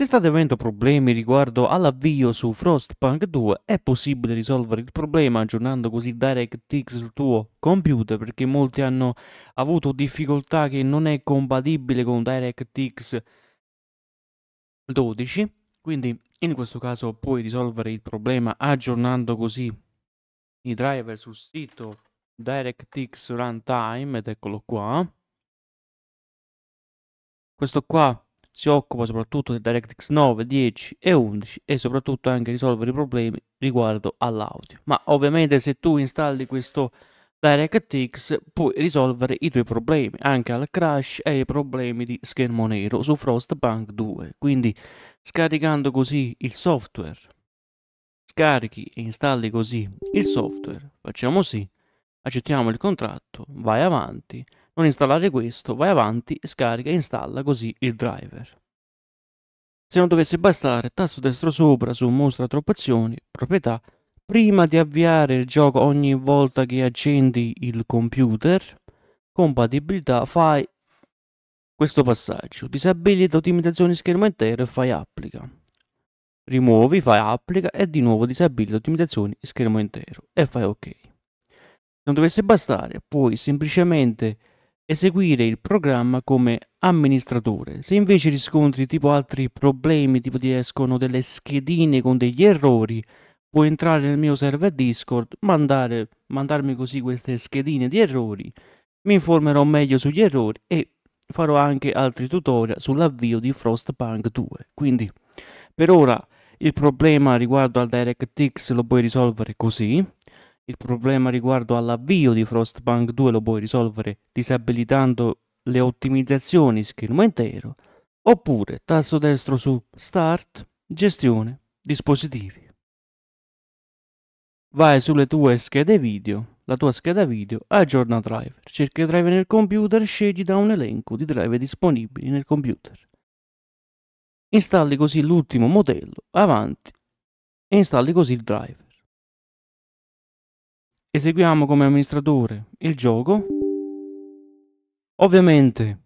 Se state avendo problemi riguardo all'avvio su Frostpunk 2, è possibile risolvere il problema aggiornando così DirectX sul tuo computer, perché molti hanno avuto difficoltà che non è compatibile con DirectX 12, quindi in questo caso puoi risolvere il problema aggiornando così i driver sul sito DirectX Runtime ed eccolo qua. Questo qua si occupa soprattutto di DirectX 9, 10 e 11 e soprattutto anche risolvere i problemi riguardo all'audio. Ma ovviamente se tu installi questo DirectX puoi risolvere i tuoi problemi, anche al crash e ai problemi di schermo nero su Frostbank 2. Quindi scaricando così il software, scarichi e installi così il software, facciamo sì, accettiamo il contratto, vai avanti non installare questo, vai avanti, scarica e installa così il driver. Se non dovesse bastare, tasto destro sopra su mostra troppe azioni, proprietà, prima di avviare il gioco ogni volta che accendi il computer, compatibilità, fai questo passaggio, disabilita ottimizzazione schermo intero e fai applica. Rimuovi, fai applica e di nuovo disabilita ottimizzazione schermo intero e fai ok. Se non dovesse bastare, puoi semplicemente eseguire il programma come amministratore. Se invece riscontri tipo altri problemi, tipo ti escono delle schedine con degli errori, puoi entrare nel mio server Discord, mandare, mandarmi così queste schedine di errori, mi informerò meglio sugli errori e farò anche altri tutorial sull'avvio di Frostpunk 2. Quindi, per ora il problema riguardo al DirectX lo puoi risolvere così, il problema riguardo all'avvio di Frostbank 2 lo puoi risolvere disabilitando le ottimizzazioni schermo intero oppure tasto destro su Start, Gestione, Dispositivi. Vai sulle tue schede video, la tua scheda video, aggiorna driver, cerca i driver nel computer, scegli da un elenco di driver disponibili nel computer. Installi così l'ultimo modello, avanti, e installi così il driver. Eseguiamo come amministratore il gioco. Ovviamente,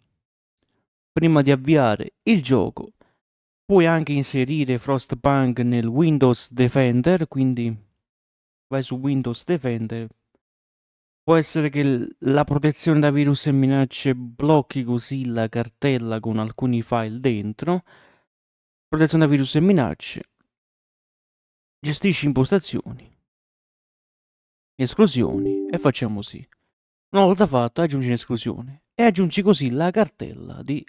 prima di avviare il gioco, puoi anche inserire Frostpunk nel Windows Defender, quindi vai su Windows Defender. Può essere che la protezione da virus e minacce blocchi così la cartella con alcuni file dentro. Protezione da virus e minacce. Gestisci impostazioni esclusioni e facciamo così. Una volta fatto aggiungi un'esclusione e aggiungi così la cartella di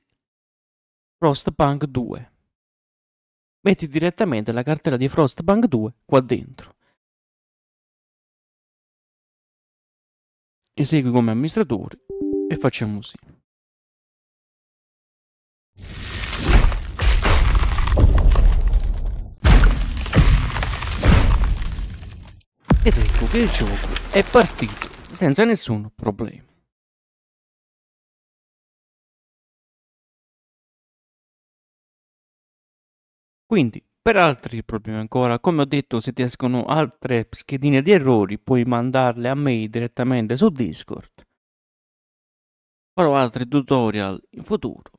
Frostpunk 2. Metti direttamente la cartella di Frostpunk 2 qua dentro. Esegui come amministratore e facciamo così. Ed ecco che il gioco è partito senza nessun problema. Quindi, per altri problemi ancora, come ho detto, se ti escono altre schedine di errori, puoi mandarle a me direttamente su Discord. Farò altri tutorial in futuro.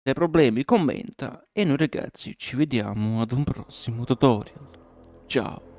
Se hai problemi commenta e noi ragazzi ci vediamo ad un prossimo tutorial. Ciao!